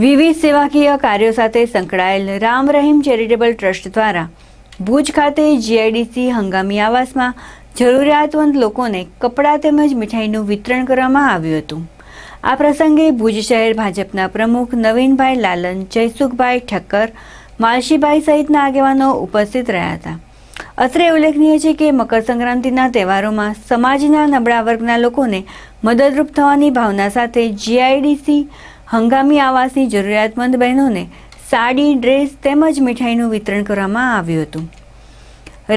વિવિધ સેવાકીય કાર્યો સાથે સંકળાયેલ રામ રહીમ ચેરિટેબલ ટ્રસ્ટ દ્વારા ભુજ ખાતે જીઆઈડીસી હંગામી આવાસમાં જરૂરિયાતમંદ લોકોને કપડાં તેમજ મીઠાઈનું વિતરણ કરવામાં આવ્યું હતું આ પ્રસંગે ભુજ શહેર ભાજપના પ્રમુખ નવીનભાઈ લાલન જયસુખભાઈ ઠક્કર માલશીભાઈ સહિતના આગેવાનો ઉપસ્થિત રહ્યા હતા અત્રે ઉલ્લેખનીય છે કે મકર સંક્રાંતિના તહેવારોમાં સમાજના નબળા વર્ગના લોકોને મદદરૂપ થવાની ભાવના સાથે જીઆઈડીસી હંગામી આવાસની જરૂરિયાતમંદ બહેનોને સાડી ડ્રેસ તેમજ મીઠાઈનું વિતરણ કરવામાં આવ્યું હતું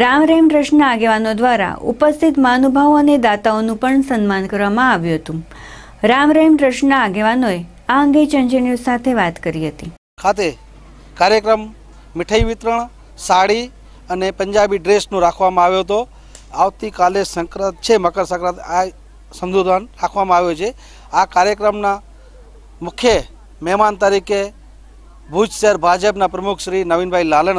રામ રેમ ટ્રસ્ટના આગેવાનો દ્વારા ઉપસ્થિત મહાનુભાવો અને દાતાઓનું પણ સન્માન કરવામાં આવ્યું હતું રામ રેમ ટ્રસ્ટના આગેવાનોએ આ અંગે ચંચે સાથે વાત કરી હતી ખાતે કાર્યક્રમ મીઠાઈ વિતરણ સાડી અને પંજાબી ડ્રેસનું રાખવામાં આવ્યો હતો આવતીકાલે સંક્રાંત છે મકર સંક્રાંત આ સંદોધન રાખવામાં આવ્યો છે આ કાર્યક્રમના મુખ્ય મહેમાન તરીકે ભુજ શહેર ભાજપના પ્રમુખ શ્રી નવીનભાઈ લાલન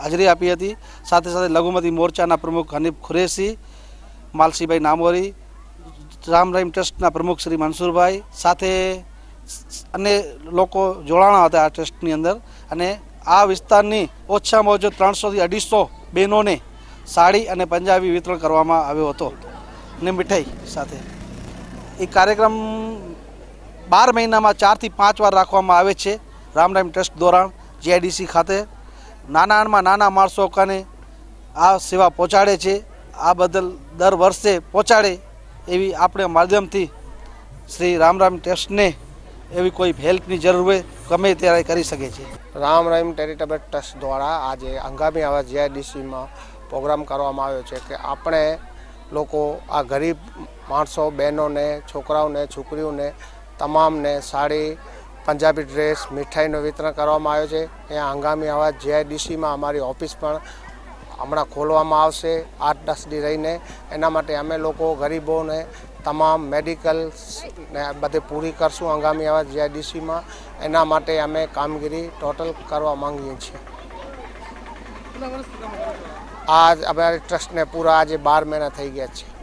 હાજરી આપી હતી સાથે સાથે લઘુમતી મોરચાના પ્રમુખ હનીફ ખુરેશી માલસીભાઈ નામોરી રામ રહીમ ટ્રસ્ટના પ્રમુખ શ્રી મનસુરભાઈ સાથે અને લોકો જોડાણા હતા આ ટ્રસ્ટની અંદર અને આ વિસ્તારની ઓછામાં ઓછો ત્રણસોથી અઢીસો બહેનોને સાડી અને પંજાબી વિતરણ કરવામાં આવ્યો હતો ને મીઠાઈ સાથે એ કાર્યક્રમ બાર મહિનામાં ચારથી પાંચ વાર રાખવામાં આવે છે રામરામ ટ્રસ્ટ દ્વારા જીઆઈડીસી ખાતે નાનામાં નાના માણસો કાને આ સેવા પહોંચાડે છે આ બદલ દર વર્ષે પહોંચાડે એવી આપણે માધ્યમથી શ્રી રામરામ ટ્રસ્ટને એવી કોઈ હેલ્પની જરૂર હોય ગમે ત્યારે કરી શકે છે રામ રામ ટેરિટેબલ ટ્રસ્ટ દ્વારા આજે હંગામી આવા જીઆઈડીસીમાં પ્રોગ્રામ કરવામાં આવ્યો છે કે આપણે લોકો આ ગરીબ માણસો બહેનોને છોકરાઓને છોકરીઓને તમામને સાડી પંજાબી ડ્રેસ મીઠાઈનું વિતરણ કરવામાં આવ્યું છે ત્યાં હંગામી આવા જીઆઈડીસીમાં અમારી ઓફિસ પણ હમણાં ખોલવામાં આવશે આઠ દસ દી રહીને એના માટે અમે લોકો ગરીબોને તમામ મેડિકલ્સને બધે બધી પૂરી કરશું હંગામી આવા જીઆઈડીસીમાં એના માટે અમે કામગીરી ટોટલ કરવા માંગીએ છીએ આ અમારી ટ્રસ્ટને પૂરા આજે બાર મહિના થઈ ગયા છે